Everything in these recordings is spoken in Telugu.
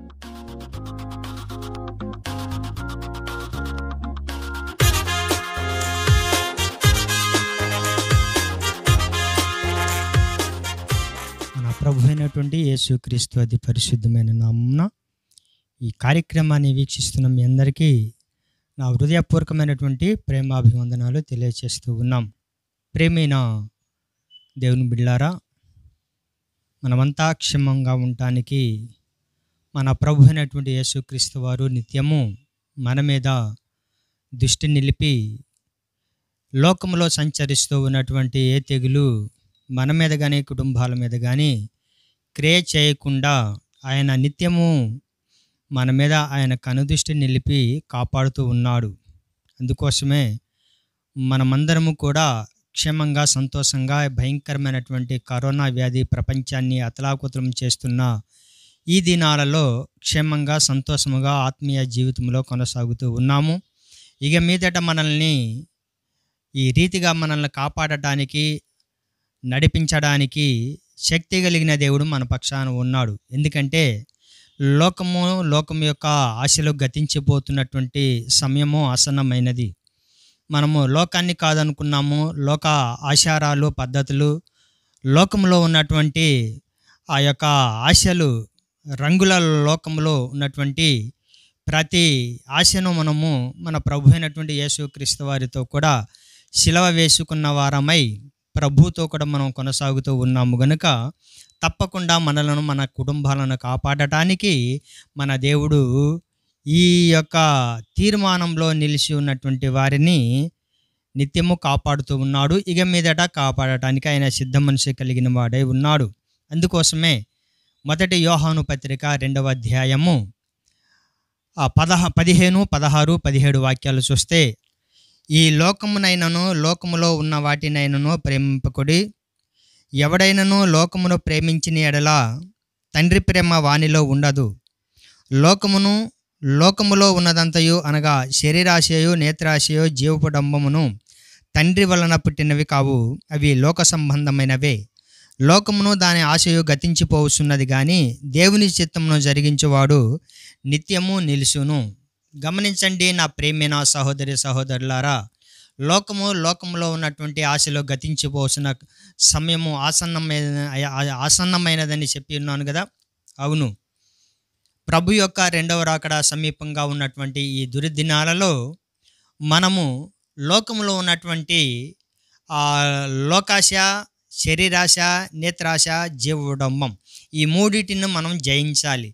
మన ప్రభు అయినటువంటి యేసుక్రీస్తు అతి పరిశుద్ధమైన నామున ఈ కార్యక్రమాన్ని వీక్షిస్తున్న మీ అందరికీ నా హృదయపూర్వకమైనటువంటి ప్రేమాభివందనాలు తెలియజేస్తూ ఉన్నాం ప్రేమైన దేవుని బిళ్ళారా మనమంతా క్షేమంగా ఉండటానికి మన ప్రభు అయినటువంటి యేసుక్రీస్తు వారు నిత్యము మన మీద దృష్టి నిలిపి లోకంలో సంచరిస్తూ ఉన్నటువంటి ఏ తెగులు మన మీద కానీ కుటుంబాల మీద కానీ క్రే చేయకుండా ఆయన నిత్యము మన మీద ఆయన కనుదృష్టి నిలిపి కాపాడుతూ ఉన్నాడు అందుకోసమే మనమందరము కూడా క్షేమంగా సంతోషంగా భయంకరమైనటువంటి కరోనా వ్యాధి ప్రపంచాన్ని అతలాకుతలం చేస్తున్న ఈ దినాలలో క్షేమంగా సంతోషముగా ఆత్మీయ జీవితంలో కొనసాగుతూ ఉన్నాము ఇక మీదట మనల్ని ఈ రీతిగా మనల్ని కాపాడటానికి నడిపించడానికి శక్తి కలిగిన దేవుడు మన పక్షాన ఉన్నాడు ఎందుకంటే లోకము లోకం యొక్క ఆశలు గతించిపోతున్నటువంటి సమయము ఆసన్నమైనది మనము లోకాన్ని కాదనుకున్నాము లోక ఆచారాలు పద్ధతులు లోకంలో ఉన్నటువంటి ఆ యొక్క ఆశలు రంగుల లోకంలో ఉన్నటువంటి ప్రతి ఆశను మనము మన ప్రభు అయినటువంటి యేసు క్రీస్తు వారితో కూడా శిలవ వేసుకున్న వారమై ప్రభుతో కూడా మనం కొనసాగుతూ ఉన్నాము గనుక తప్పకుండా మనలను మన కుటుంబాలను కాపాడటానికి మన దేవుడు ఈ యొక్క తీర్మానంలో నిలిచి ఉన్నటువంటి వారిని నిత్యము కాపాడుతూ ఉన్నాడు ఇక మీదట కాపాడటానికి ఆయన సిద్ధ మనిషి కలిగిన వాడై ఉన్నాడు అందుకోసమే మొదటి యోహాను పత్రిక రెండవ అధ్యాయము పదహ పదిహేను పదహారు పదిహేడు వాక్యాలు చూస్తే ఈ లోకమునైనను లోకములో ఉన్న వాటినైనను ప్రేమింపకుడి ఎవడైనను లోకమును ప్రేమించిన ఎడల తండ్రి ప్రేమ వాణిలో ఉండదు లోకమును లోకములో ఉన్నదంతయు అనగా నేత్రాశయో నేత్రాశయు జీవపడంబమును తండ్రి వలన పుట్టినవి కావు అవి లోక సంబంధమైనవే లోకమును దాని ఆశయు గతించిపోవస్తున్నది కానీ దేవుని చిత్తమును జరిగించేవాడు నిత్యము నిలుసును గమనించండి నా ప్రేమైన సహోదరి సహోదరులారా లోకము లోకంలో ఉన్నటువంటి ఆశలో గతించిపోసిన సమయము ఆసన్నమైన ఆసన్నమైనదని చెప్పి ఉన్నాను కదా అవును ప్రభు యొక్క రెండవ రాకడ సమీపంగా ఉన్నటువంటి ఈ దురిదినాలలో మనము లోకంలో ఉన్నటువంటి లోకాశ శరీరాశ నేత్రాశ జీవడమ్మం ఈ మూడింటిని మనం జయించాలి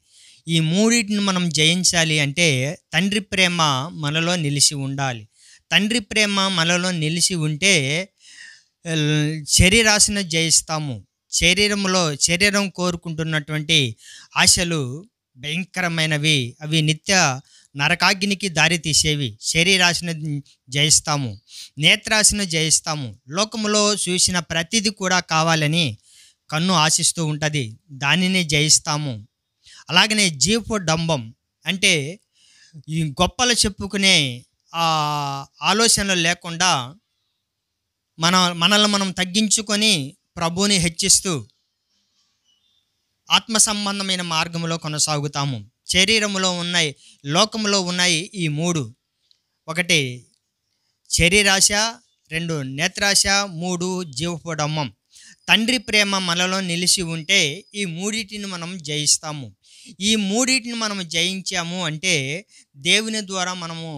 ఈ మూడింటిని మనం జయించాలి అంటే తండ్రి ప్రేమ మనలో నిలిచి ఉండాలి తండ్రి ప్రేమ మనలో నిలిచి ఉంటే శరీరాశను జయిస్తాము శరీరంలో శరీరం కోరుకుంటున్నటువంటి ఆశలు భయంకరమైనవి అవి నిత్య నరకాగ్నికి దారితీసేవి శరీరాశిని జయిస్తాము నేత్రాశిని జయిస్తాము లోకంలో చూసిన ప్రతిదీ కూడా కావాలని కన్ను ఆశిస్తూ ఉంటుంది దానిని జయిస్తాము అలాగనే జీపు డంబం అంటే ఈ గొప్పలు చెప్పుకునే ఆలోచనలు లేకుండా మన మనల్ని మనం తగ్గించుకొని ప్రభుని హెచ్చిస్తూ ఆత్మ సంబంధమైన మార్గంలో కొనసాగుతాము శరీరంలో ఉన్నాయి లోకంలో ఉన్నాయి ఈ మూడు ఒకటి శరీరాశ రెండు నేత్రాశ మూడు జీవపడమ్మం తండ్రి ప్రేమ మనలో నిలిచి ఉంటే ఈ మూడింటిని మనం జయిస్తాము ఈ మూడింటిని మనం జయించాము అంటే దేవుని ద్వారా మనము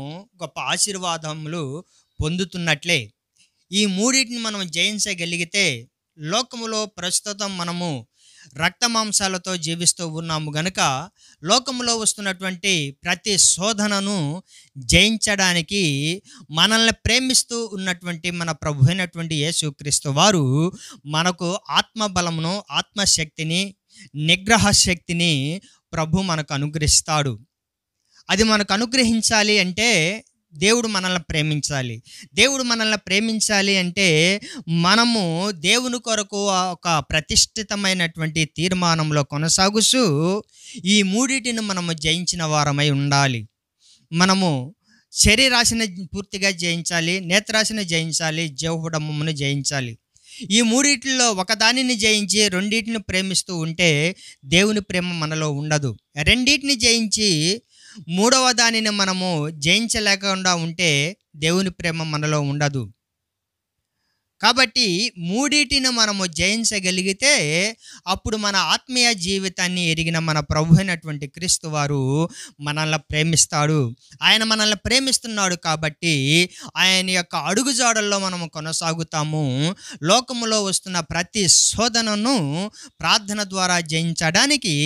గొప్ప ఆశీర్వాదములు పొందుతున్నట్లే ఈ మూడింటిని మనం జయించగలిగితే లోకములో ప్రస్తుతం మనము రక్త మాంసాలతో జీవిస్తూ ఉన్నాము గనుక లోకంలో వస్తున్నటువంటి ప్రతి శోధనను జయించడానికి మనల్ని ప్రేమిస్తూ ఉన్నటువంటి మన ప్రభు అయినటువంటి యేసుక్రీస్తు వారు మనకు ఆత్మబలమును ఆత్మశక్తిని నిగ్రహ శక్తిని ప్రభు మనకు అనుగ్రహిస్తాడు అది మనకు అనుగ్రహించాలి అంటే దేవుడు మనల్ని ప్రేమించాలి దేవుడు మనల్ని ప్రేమించాలి అంటే మనము దేవుని కొరకు ఒక ప్రతిష్ఠితమైనటువంటి తీర్మానంలో కొనసాగుతూ ఈ మూడిటిని మనము జయించిన వారమై ఉండాలి మనము శరీరాశిని పూర్తిగా జయించాలి నేత్రాశిని జయించాలి జవహుడమ్మను జయించాలి ఈ మూడింటిలో ఒకదానిని జయించి రెండింటిని ప్రేమిస్తూ ఉంటే దేవుని ప్రేమ మనలో ఉండదు రెండింటిని జయించి మూడవ దానిని మనము జయించలేకుండా ఉంటే దేవుని ప్రేమ మనలో ఉండదు కాబట్టి మూడిటిని మనము జయించగలిగితే అప్పుడు మన ఆత్మీయ జీవితాన్ని ఎరిగిన మన ప్రభు అయినటువంటి క్రీస్తు వారు మనల్ని ప్రేమిస్తాడు ఆయన మనల్ని ప్రేమిస్తున్నాడు కాబట్టి ఆయన యొక్క అడుగుజాడల్లో మనము కొనసాగుతాము లోకములో వస్తున్న ప్రతి శోధనను ప్రార్థన ద్వారా జయించడానికి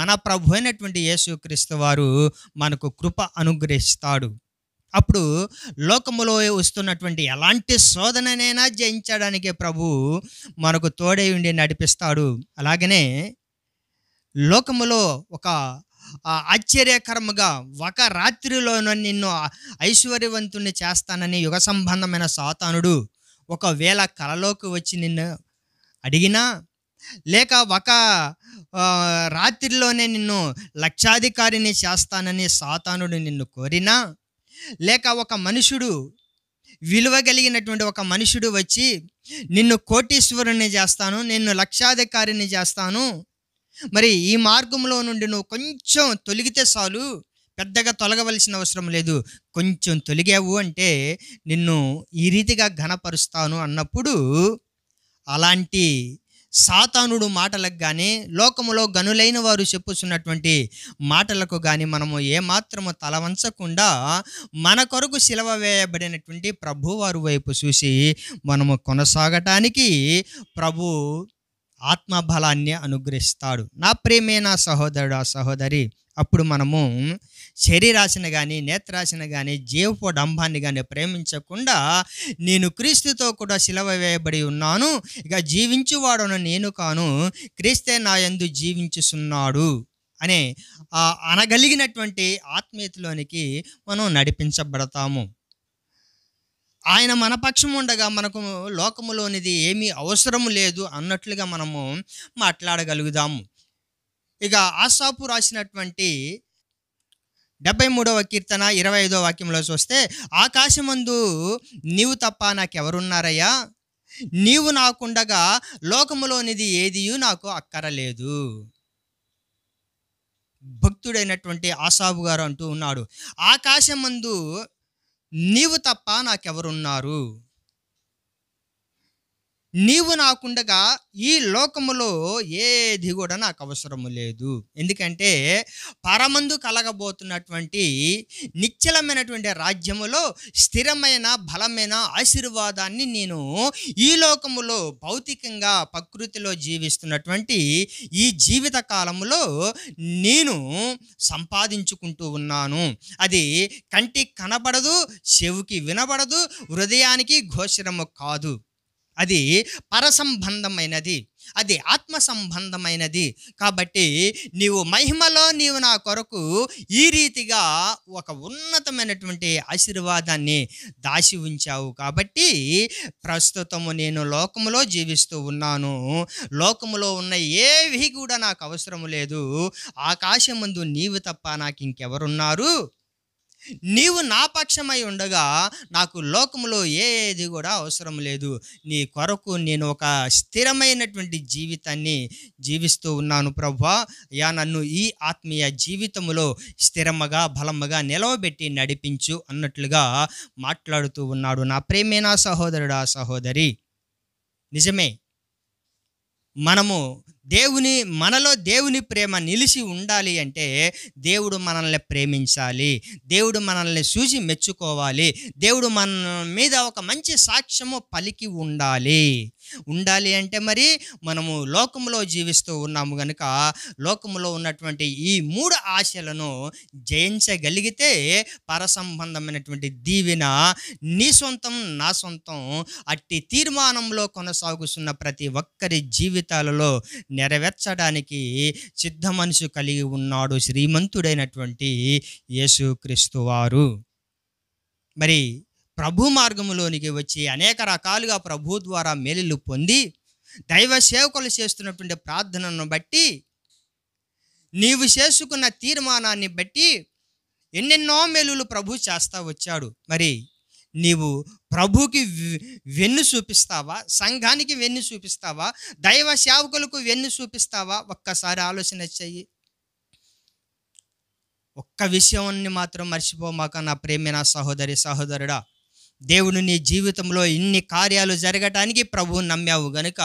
మన ప్రభు అయినటువంటి యేసు క్రీస్తు వారు మనకు కృప అనుగ్రహిస్తాడు అప్పుడు లోకములో వస్తున్నటువంటి ఎలాంటి శోధననైనా జయించడానికి ప్రభు మనకు తోడై ఉండి నడిపిస్తాడు అలాగనే లోకములో ఒక ఆశ్చర్యకరముగా ఒక రాత్రిలోనూ నిన్ను ఐశ్వర్యవంతుణ్ణి చేస్తానని యుగ సంబంధమైన సాతానుడు ఒకవేళ కలలోకి వచ్చి నిన్ను అడిగినా లేక ఒక రాత్రిలోనే నిన్ను లక్షాధికారిని చేస్తానని సాతానుడు నిన్ను కోరినా లేక ఒక మనుషుడు విలువగలిగినటువంటి ఒక మనుషుడు వచ్చి నిన్ను కోటీశ్వరుని చేస్తాను నిన్ను లక్షాధికారిని చేస్తాను మరి ఈ మార్గంలో నుండి నువ్వు కొంచెం తొలిగితే చాలు పెద్దగా తొలగవలసిన అవసరం లేదు కొంచెం తొలిగావు అంటే నిన్ను ఈ రీతిగా ఘనపరుస్తాను అన్నప్పుడు అలాంటి సాతానుడు మాటలకు కానీ లోకములో గనులైన వారు చెప్పుచున్నటువంటి మాటలకు కానీ మనము ఏమాత్రము తలవంచకుండా మన కొరకు సిలవ వేయబడినటువంటి ప్రభువారు వైపు చూసి మనము కొనసాగటానికి ప్రభు ఆత్మబలాన్ని అనుగ్రహిస్తాడు నా నా సహోదరుడు ఆ సహోదరి అప్పుడు మనము శరీరాశను కానీ నేత్రాశను కానీ జీవపు డంభాన్ని కానీ ప్రేమించకుండా నేను క్రీస్తుతో కూడా సిలవ వేయబడి ఉన్నాను ఇక జీవించువాడను నేను కాను క్రీస్తే నా ఎందు జీవించుస్తున్నాడు అనే అనగలిగినటువంటి ఆత్మీయతలోనికి మనం నడిపించబడతాము ఆయన మన పక్షం ఉండగా మనకు లోకములోనిది ఏమీ అవసరం లేదు అన్నట్లుగా మనము మాట్లాడగలుగుదాము ఇక ఆసాపు రాసినటువంటి డెబ్బై మూడవ కీర్తన ఇరవై ఐదవ వాక్యంలో చూస్తే ఆకాశమందు నీవు తప్ప నాకెవరున్నారయ్యా నీవు నాకుండగా లోకములోనిది ఏదియు నాకు అక్కరలేదు భక్తుడైనటువంటి ఆసాబు గారు అంటూ ఉన్నాడు ఆకాశమందు నీవు తప్ప నాకెవరున్నారు నీవు నాకుండగా ఈ లోకములో ఏది కూడా నాకు అవసరము లేదు ఎందుకంటే పరమందు కలగబోతున్నటువంటి నిశ్చలమైనటువంటి రాజ్యములో స్థిరమైన బలమైన ఆశీర్వాదాన్ని నేను ఈ లోకములో భౌతికంగా ప్రకృతిలో జీవిస్తున్నటువంటి ఈ జీవిత కాలంలో నేను సంపాదించుకుంటూ ఉన్నాను అది కంటికి కనబడదు చెవికి వినబడదు హృదయానికి ఘోషరము కాదు అది పరసంబంధమైనది అది ఆత్మ సంబంధమైనది కాబట్టి నీవు మహిమలో నీవు నా కొరకు ఈ రీతిగా ఒక ఉన్నతమైనటువంటి ఆశీర్వాదాన్ని దాచి ఉంచావు కాబట్టి ప్రస్తుతము నేను లోకములో జీవిస్తూ ఉన్నాను లోకములో ఉన్న ఏవి కూడా నాకు అవసరం లేదు ఆకాశం నీవు తప్ప నాకు ఇంకెవరున్నారు నీవు నా పక్షమై ఉండగా నాకు లోకములో ఏది కూడా అవసరం లేదు నీ కొరకు నేను ఒక స్థిరమైనటువంటి జీవితాన్ని జీవిస్తూ ఉన్నాను ప్రభా యా నన్ను ఈ ఆత్మీయ జీవితములో స్థిరమగా బలముగా నిలవబెట్టి నడిపించు అన్నట్లుగా మాట్లాడుతూ ఉన్నాడు నా ప్రేమేనా సహోదరుడా సహోదరి నిజమే మనము దేవుని మనలో దేవుని ప్రేమ నిలిచి ఉండాలి అంటే దేవుడు మనల్ని ప్రేమించాలి దేవుడు మనల్ని చూసి మెచ్చుకోవాలి దేవుడు మన మీద ఒక మంచి సాక్ష్యము పలికి ఉండాలి ఉండాలి అంటే మరి మనము లోకంలో జీవిస్తూ ఉన్నాము కనుక లోకంలో ఉన్నటువంటి ఈ మూడు ఆశలను జయించగలిగితే పరసంబంధమైనటువంటి దీవెన నీ సొంతం నా సొంతం అట్టి తీర్మానంలో కొనసాగుతున్న ప్రతి ఒక్కరి జీవితాలలో నెరవేర్చడానికి సిద్ధ మనసు కలిగి ఉన్నాడు శ్రీమంతుడైనటువంటి యేసుక్రీస్తు వారు మరి ప్రభు మార్గంలోనికి వచ్చి అనేక రకాలుగా ప్రభు ద్వారా మేలులు పొంది దైవ సేవకులు చేస్తున్నటువంటి ప్రార్థనను బట్టి నీవు చేసుకున్న తీర్మానాన్ని బట్టి ఎన్నెన్నో మేలులు ప్రభు చేస్తా వచ్చాడు మరి నీవు ప్రభుకి వెన్ను చూపిస్తావా సంఘానికి వెన్ను చూపిస్తావా దైవ సేవకులకు వెన్ను చూపిస్తావా ఒక్కసారి ఆలోచన చెయ్యి ఒక్క విషయాన్ని మాత్రం మర్చిపోమాక నా ప్రేమ నా సహోదరి సహోదరుడా దేవుని నీ జీవితంలో ఇన్ని కార్యాలు జరగటానికి ప్రభువు నమ్మావు గనుక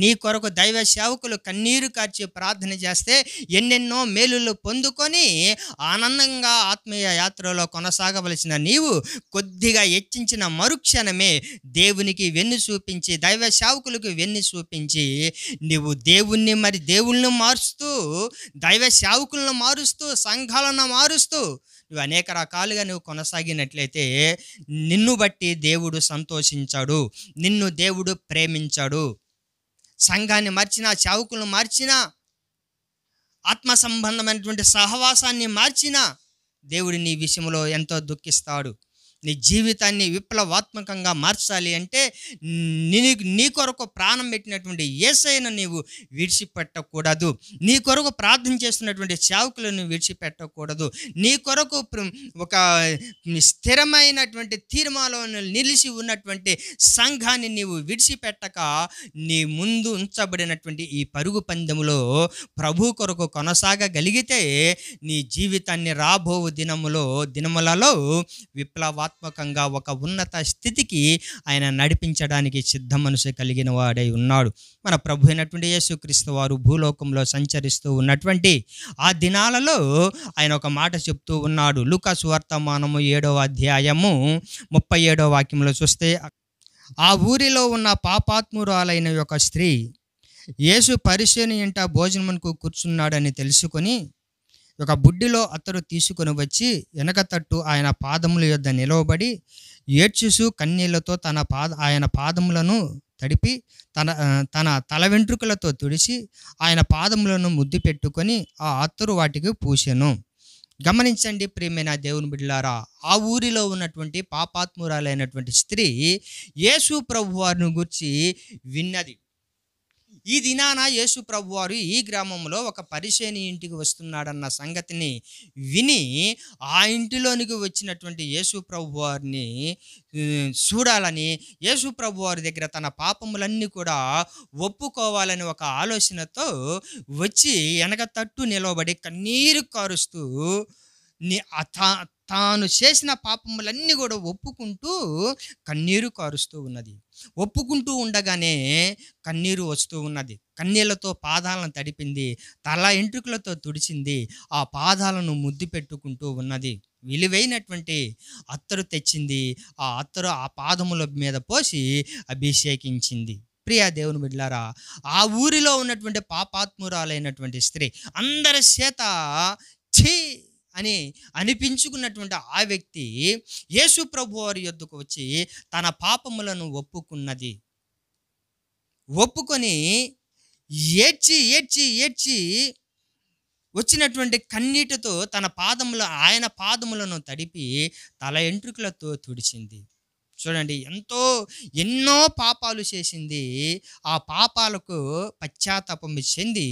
నీ కొరకు దైవ సేవకులు కన్నీరు కార్చి ప్రార్థన చేస్తే ఎన్నెన్నో మేలులు పొందుకొని ఆనందంగా ఆత్మీయ యాత్రలో కొనసాగవలసిన నీవు కొద్దిగా హెచ్చించిన మరుక్షణమే దేవునికి వెన్ను చూపించి దైవ సేవకులకు వెన్ను చూపించి నీవు దేవుణ్ణి మరి దేవుళ్ళను మారుస్తూ దైవ సేవకులను మారుస్తూ సంఘాలను మారుస్తూ నువ్వు అనేక రకాలుగా నువ్వు కొనసాగినట్లయితే నిన్ను బట్టి దేవుడు సంతోషించాడు నిన్ను దేవుడు ప్రేమించాడు సంఘాన్ని మార్చినా చావుకులను మార్చినా ఆత్మ సంబంధమైనటువంటి సహవాసాన్ని మార్చినా దేవుడు నీ విషయంలో ఎంతో దుఃఖిస్తాడు నీ జీవితాన్ని విప్లవాత్మకంగా మార్చాలి అంటే నీ నీ కొరకు ప్రాణం పెట్టినటువంటి ఏసైన నీవు విడిచిపెట్టకూడదు నీ కొరకు ప్రార్థన చేస్తున్నటువంటి సేవకులను విడిచిపెట్టకూడదు నీ కొరకు ఒక స్థిరమైనటువంటి తీర్మానాలను నిలిచి ఉన్నటువంటి సంఘాన్ని నీవు విడిచిపెట్టక నీ ముందు ఉంచబడినటువంటి ఈ పరుగు పందెములో ప్రభు కొరకు కొనసాగగలిగితే నీ జీవితాన్ని రాబో దినములో దినములలో విప్లవాత్మ ఆత్మకంగా ఒక ఉన్నత స్థితికి ఆయన నడిపించడానికి సిద్ధ మనసు కలిగిన వాడై ఉన్నాడు మన ప్రభు అయినటువంటి యేసుక్రీస్తు వారు భూలోకంలో సంచరిస్తూ ఉన్నటువంటి ఆ దినాలలో ఆయన ఒక మాట చెప్తూ ఉన్నాడు లూకాసు వర్తమానము ఏడవ అధ్యాయము ముప్పై ఏడవ వాక్యంలో చూస్తే ఆ ఊరిలో ఉన్న పాపాత్మురాలైన ఒక స్త్రీ యేసు పరిశీని ఇంట భోజనమునకు కూర్చున్నాడని తెలుసుకొని ఒక బుడ్డిలో అతడు తీసుకుని వచ్చి వెనక తట్టు ఆయన పాదముల యొద్ నిలవబడి ఏడ్చుసు కన్నీళ్లతో తన పాద ఆయన పాదములను తడిపి తన తన తల వెంట్రుకలతో తుడిచి ఆయన పాదములను ముద్దు పెట్టుకొని ఆ అత్తరు వాటికి పూసెను గమనించండి ప్రియమైన దేవుని బిడ్డలారా ఆ ఊరిలో ఉన్నటువంటి పాపాత్మురాలైనటువంటి స్త్రీ యేసు ప్రభు వారిని గురించి విన్నది ఈ దినాన యేసు ప్రభు వారు ఈ గ్రామంలో ఒక పరిశేని ఇంటికి వస్తున్నాడన్న సంగతిని విని ఆ ఇంటిలోనికి వచ్చినటువంటి యేసు ప్రభు వారిని చూడాలని యేసు ప్రభు వారి దగ్గర తన పాపములన్నీ కూడా ఒప్పుకోవాలని ఒక ఆలోచనతో వచ్చి వెనక తట్టు నిలవబడి కన్నీరు కారుస్తూ నీ తాను చేసిన పాపములన్నీ కూడా ఒప్పుకుంటూ కన్నీరు కారుస్తూ ఉన్నది ఒప్పుకుంటూ ఉండగానే కన్నీరు వస్తూ ఉన్నది కన్నీళ్లతో పాదాలను తడిపింది తల ఎంట్రుకలతో తుడిచింది ఆ పాదాలను ముద్దు పెట్టుకుంటూ ఉన్నది విలువైనటువంటి అత్తరు తెచ్చింది ఆ అత్తరు ఆ పాదముల మీద పోసి అభిషేకించింది ప్రియా దేవుని బిడ్లారా ఆ ఊరిలో ఉన్నటువంటి పాపాత్మురాలైనటువంటి స్త్రీ అందరి చేత చీ అని అనిపించుకున్నటువంటి ఆ వ్యక్తి యేసు ప్రభు వారి యొద్దకు వచ్చి తన పాపములను ఒప్పుకున్నది ఒప్పుకొని ఏడ్చి ఏడ్చి ఏడ్చి వచ్చినటువంటి కన్నీటితో తన పాదములు ఆయన పాదములను తడిపి తల ఎంట్రుకలతో తుడిచింది చూడండి ఎంతో ఎన్నో పాపాలు చేసింది ఆ పాపాలకు పశ్చాత్తాపం చెంది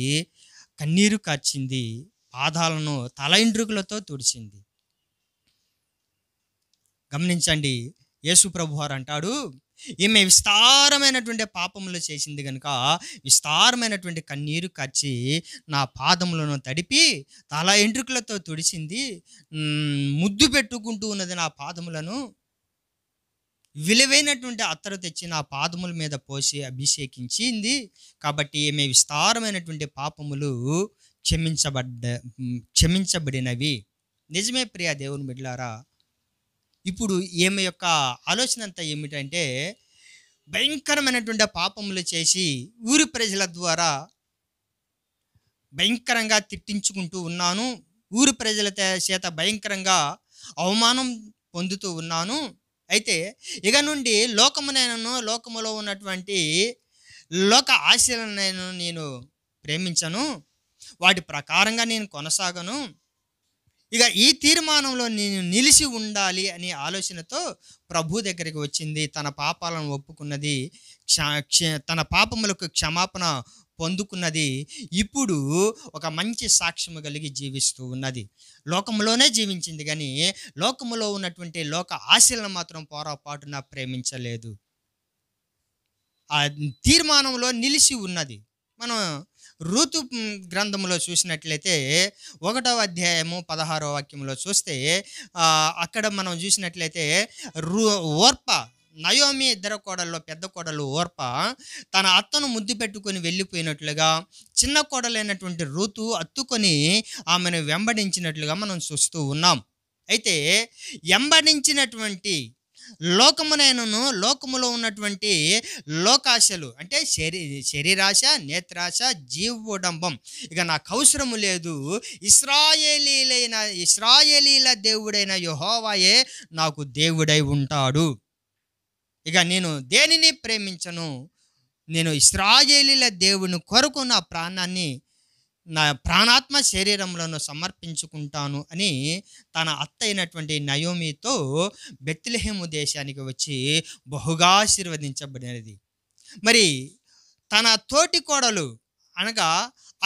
కన్నీరు కాచింది పాదాలను తల ఇండ్రుకులతో తుడిచింది గమనించండి యేసు ప్రభు వారు అంటాడు ఈమె విస్తారమైనటువంటి పాపములు చేసింది కనుక విస్తారమైనటువంటి కన్నీరు కచ్చి నా పాదములను తడిపి తల ఎంట్రుకలతో తుడిచింది ముద్దు పెట్టుకుంటూ ఉన్నది నా పాదములను విలువైనటువంటి అత్తరు తెచ్చి నా పాదముల మీద పోసి అభిషేకించింది కాబట్టి ఈమె విస్తారమైనటువంటి పాపములు క్షమించబడ్డ క్షమించబడినవి నిజమే ప్రియా దేవుని బిడ్లారా ఇప్పుడు ఏమి యొక్క ఆలోచన అంతా ఏమిటంటే భయంకరమైనటువంటి పాపములు చేసి ఊరి ప్రజల ద్వారా భయంకరంగా తిట్టించుకుంటూ ఉన్నాను ఊరి ప్రజల చేత భయంకరంగా అవమానం పొందుతూ ఉన్నాను అయితే ఇక నుండి లోకమునైనను లోకములో ఉన్నటువంటి లోక ఆశలను నేను ప్రేమించను వాటి ప్రకారంగా నేను కొనసాగను ఇక ఈ తీర్మానంలో నేను నిలిచి ఉండాలి అనే ఆలోచనతో ప్రభు దగ్గరికి వచ్చింది తన పాపాలను ఒప్పుకున్నది తన పాపములకు క్షమాపణ పొందుకున్నది ఇప్పుడు ఒక మంచి సాక్ష్యం కలిగి జీవిస్తూ ఉన్నది లోకంలోనే జీవించింది కానీ లోకంలో ఉన్నటువంటి లోక ఆశలను మాత్రం పొరపాటున ప్రేమించలేదు ఆ తీర్మానంలో నిలిచి ఉన్నది మనం ఋతు గ్రంథంలో చూసినట్లయితే ఒకటవ అధ్యాయము పదహారో వాక్యంలో చూస్తే అక్కడ మనం చూసినట్లయితే రు ఓర్ప నయోమి ఇద్దరు కోడల్లో పెద్ద కోడలు ఓర్ప తన అత్తను ముద్దు పెట్టుకొని వెళ్ళిపోయినట్లుగా చిన్న కోడలైనటువంటి ఋతు అత్తుకొని ఆమెను వెంబడించినట్లుగా మనం చూస్తూ ఉన్నాం అయితే వెంబడించినటువంటి లోకమునైనను లోకములో ఉన్నటువంటి లోకాశలు అంటే శరీ శరీరాశ నేత్రాశ జీవోడంబం ఇక నాకు అవసరము లేదు ఇస్రాయేలీలైన ఇస్రాయేలీల దేవుడైన యహోవాయే నాకు దేవుడై ఉంటాడు ఇక నేను దేనిని ప్రేమించను నేను ఇస్రాయేలీల దేవుని కొరకు నా ప్రాణాన్ని నా ప్రాణాత్మ శరీరంలోను సమర్పించుకుంటాను అని తన అత్త అయినటువంటి నయోమితో బెత్లహేము దేశానికి వచ్చి బహుగా ఆశీర్వదించబడినది మరి తన తోటి కోడలు అనగా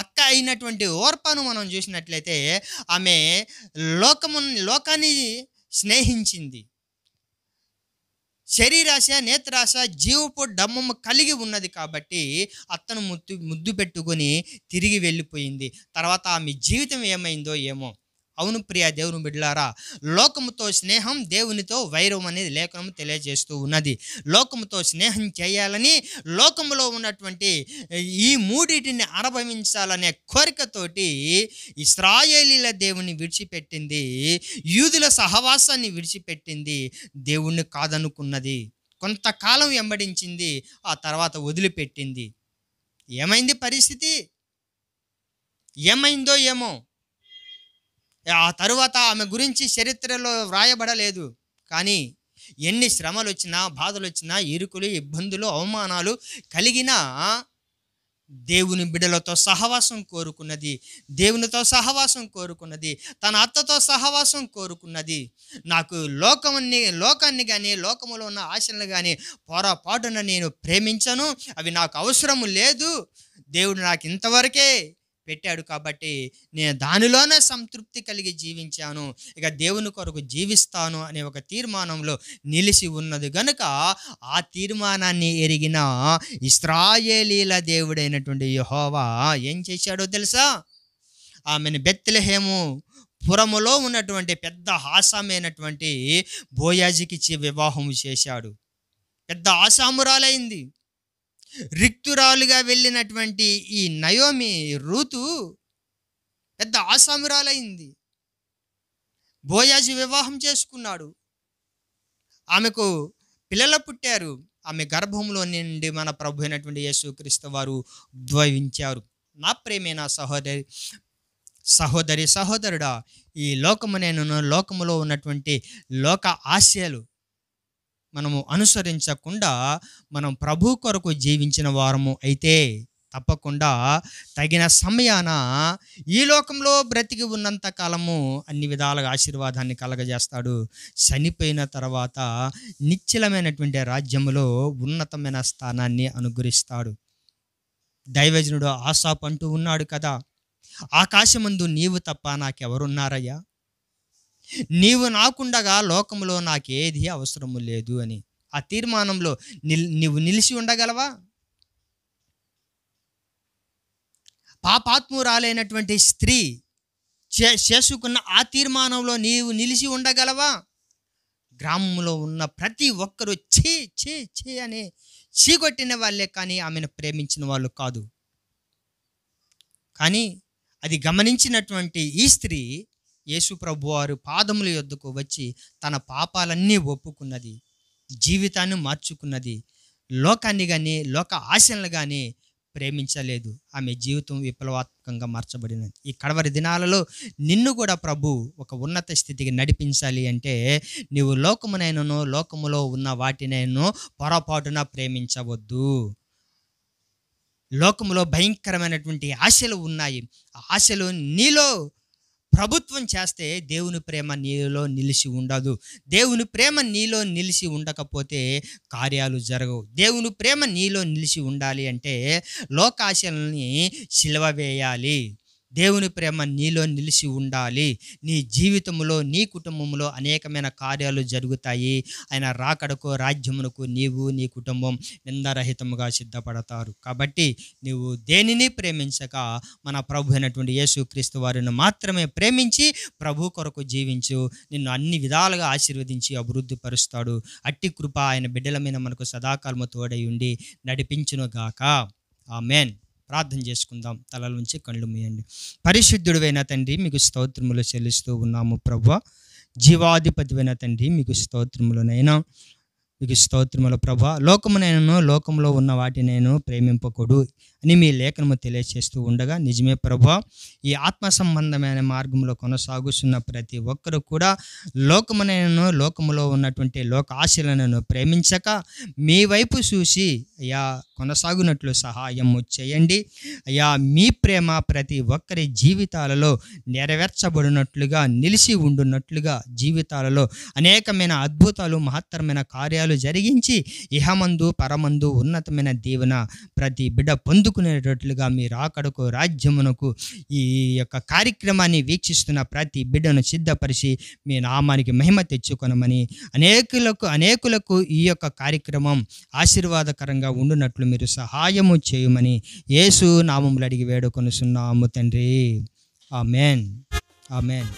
అక్క అయినటువంటి ఓర్పను మనం చూసినట్లయితే ఆమె లోకము లోకాన్ని స్నేహించింది శరీరాశ నేత్రాశ జీవపు డమ్మము కలిగి ఉన్నది కాబట్టి అత్తను ముద్దు ముద్దు పెట్టుకొని తిరిగి వెళ్ళిపోయింది తర్వాత ఆమె జీవితం ఏమైందో ఏమో అవును ప్రియ దేవుని బిడ్డలారా లోకముతో స్నేహం దేవునితో వైరం అనేది లేఖనం తెలియజేస్తూ ఉన్నది లోకముతో స్నేహం చేయాలని లోకములో ఉన్నటువంటి ఈ మూడింటిని అనుభవించాలనే కోరికతోటి ఇస్రాయేలీల దేవుని విడిచిపెట్టింది యూదుల సహవాసాన్ని విడిచిపెట్టింది దేవుణ్ణి కాదనుకున్నది కొంతకాలం వెంబడించింది ఆ తర్వాత వదిలిపెట్టింది ఏమైంది పరిస్థితి ఏమైందో ఏమో ఆ తరువాత ఆమె గురించి చరిత్రలో వ్రాయబడలేదు కానీ ఎన్ని శ్రమలు వచ్చినా బాధలు వచ్చినా ఇరుకులు ఇబ్బందులు అవమానాలు కలిగినా దేవుని బిడలతో సహవాసం కోరుకున్నది దేవునితో సహవాసం కోరుకున్నది తన అత్తతో సహవాసం కోరుకున్నది నాకు లోకముని లోకాన్ని కానీ లోకములో ఉన్న ఆశలను కానీ పోరాపాటున నేను ప్రేమించను అవి నాకు అవసరము లేదు దేవుడు నాకు ఇంతవరకే పెట్టాడు కాబట్టి నేను దానిలోనే సంతృప్తి కలిగి జీవించాను ఇక దేవుని కొరకు జీవిస్తాను అనే ఒక తీర్మానంలో నిలిచి ఉన్నది గనుక ఆ తీర్మానాన్ని ఎరిగిన ఇస్రాయేలీల దేవుడైనటువంటి యహోవా ఏం చేశాడో తెలుసా ఆమెను బెత్తలహేము పురములో ఉన్నటువంటి పెద్ద హాసమైనటువంటి బోయాజికి వివాహము చేశాడు పెద్ద ఆశామురాలైంది రిక్తురాలుగా వెళ్ళినటువంటి ఈ నయోమి రూతు పెద్ద ఆసామురాలైంది బోయాజు వివాహం చేసుకున్నాడు ఆమెకు పిల్లలు పుట్టారు ఆమె గర్భంలో నుండి మన ప్రభు అయినటువంటి యేసుక్రీస్తు వారు ద్వయించారు నా ప్రేమైన సహోదరి సహోదరి సహోదరుడా ఈ లోకము నేను లోకములో ఉన్నటువంటి లోక ఆశయాలు మనము అనుసరించకుండా మనం ప్రభు కొరకు జీవించిన వారము అయితే తప్పకుండా తగిన సమయాన ఈ లోకంలో బ్రతికి ఉన్నంత కాలము అన్ని విధాలుగా ఆశీర్వాదాన్ని కలగజేస్తాడు చనిపోయిన తర్వాత నిశ్చలమైనటువంటి రాజ్యములో ఉన్నతమైన స్థానాన్ని అనుగ్రహిస్తాడు దైవజనుడు ఆశాపంటూ ఉన్నాడు కదా ఆకాశముందు నీవు తప్ప నాకెవరున్నారయ్యా నీవు నాకుండగా లోకంలో నాకేది అవసరము లేదు అని ఆ తీర్మానంలో నిల్ నీవు నిలిచి ఉండగలవా పాపాత్మురాలైనటువంటి స్త్రీ చే చేసుకున్న ఆ తీర్మానంలో నీవు నిలిచి ఉండగలవా గ్రామంలో ఉన్న ప్రతి ఒక్కరూ చే చే చే అని చీకొట్టిన వాళ్ళే కానీ ఆమెను ప్రేమించిన వాళ్ళు కాదు కానీ అది గమనించినటువంటి ఈ స్త్రీ యేసు ప్రభు వారు పాదముల యొద్దకు వచ్చి తన పాపాలన్నీ ఒప్పుకున్నది జీవితాన్ని మార్చుకున్నది లోకాన్ని కానీ లోక ఆశలను కానీ ప్రేమించలేదు ఆమె జీవితం విప్లవాత్మకంగా మార్చబడినది ఈ కడవరి దినాలలో నిన్ను కూడా ప్రభు ఒక ఉన్నత స్థితికి నడిపించాలి అంటే నీవు లోకమునైనను లోకములో ఉన్న వాటినైనా పొరపాటున ప్రేమించవద్దు లోకములో భయంకరమైనటువంటి ఆశలు ఉన్నాయి ఆశలు నీలో ప్రభుత్వం చేస్తే దేవుని ప్రేమ నీలో నిలిచి ఉండదు దేవుని ప్రేమ నీలో నిలిచి ఉండకపోతే కార్యాలు జరగవు దేవుని ప్రేమ నీలో నిలిచి ఉండాలి అంటే లోకాశల్ని సిలవ వేయాలి దేవుని ప్రేమ నీలో నిలిచి ఉండాలి నీ జీవితంలో నీ కుటుంబంలో అనేకమైన కార్యాలు జరుగుతాయి ఆయన రాకడకు రాజ్యమునకు నీవు నీ కుటుంబం నిందరహితముగా సిద్ధపడతారు కాబట్టి నీవు దేనిని ప్రేమించక మన ప్రభు అయినటువంటి యేసుక్రీస్తు వారిని మాత్రమే ప్రేమించి ప్రభు కొరకు జీవించు నిన్ను అన్ని విధాలుగా ఆశీర్వదించి అభివృద్ధి పరుస్తాడు అట్టి కృప ఆయన బిడ్డల మీద మనకు సదాకాలము తోడై ఉండి నడిపించునుగాక మేన్ ప్రార్థన చేసుకుందాం తలల నుంచి కళ్ళు మూయండి పరిశుద్ధుడివైన తండ్రి మీకు స్తోత్రములు చెల్లిస్తూ ఉన్నాము ప్రభు జీవాధిపతివైన తండ్రి మీకు స్తోత్రములనైనా మీకు స్తోత్రముల ప్రభ లోకమునైనను లోకంలో ఉన్న వాటినైనా ప్రేమింపకూడు అని మీ లేఖనము తెలియచేస్తూ ఉండగా నిజమే ప్రభా ఈ ఆత్మ సంబంధమైన మార్గంలో కొనసాగుతున్న ప్రతి ఒక్కరు కూడా లోకమునైనను లోకములో ఉన్నటువంటి లోక ఆశలను ప్రేమించక మీ వైపు చూసి అయ్యా కొనసాగునట్లు సహాయము చేయండి అయ్యా మీ ప్రేమ ప్రతి ఒక్కరి జీవితాలలో నెరవేర్చబడినట్లుగా నిలిచి ఉండున్నట్లుగా జీవితాలలో అనేకమైన అద్భుతాలు మహత్తరమైన కార్యాలు జరిగించి ఇహమందు పరమందు ఉన్నతమైన దీవెన ప్రతి బిడ్డ పొందు అందుకునేటట్లుగా మీ రాకడకు రాజ్యమునకు ఈ యొక్క కార్యక్రమాన్ని వీక్షిస్తున్న ప్రతి బిడ్డను సిద్ధపరిచి మీ నామానికి మహిమ తెచ్చుకొనమని అనేకులకు అనేకులకు ఈ యొక్క కార్యక్రమం ఆశీర్వాదకరంగా ఉండునట్లు మీరు సహాయము చేయమని యేసు నామములు అడిగి వేడుకొనుసున్నాము తండ్రి ఆ మేన్ ఆ మేన్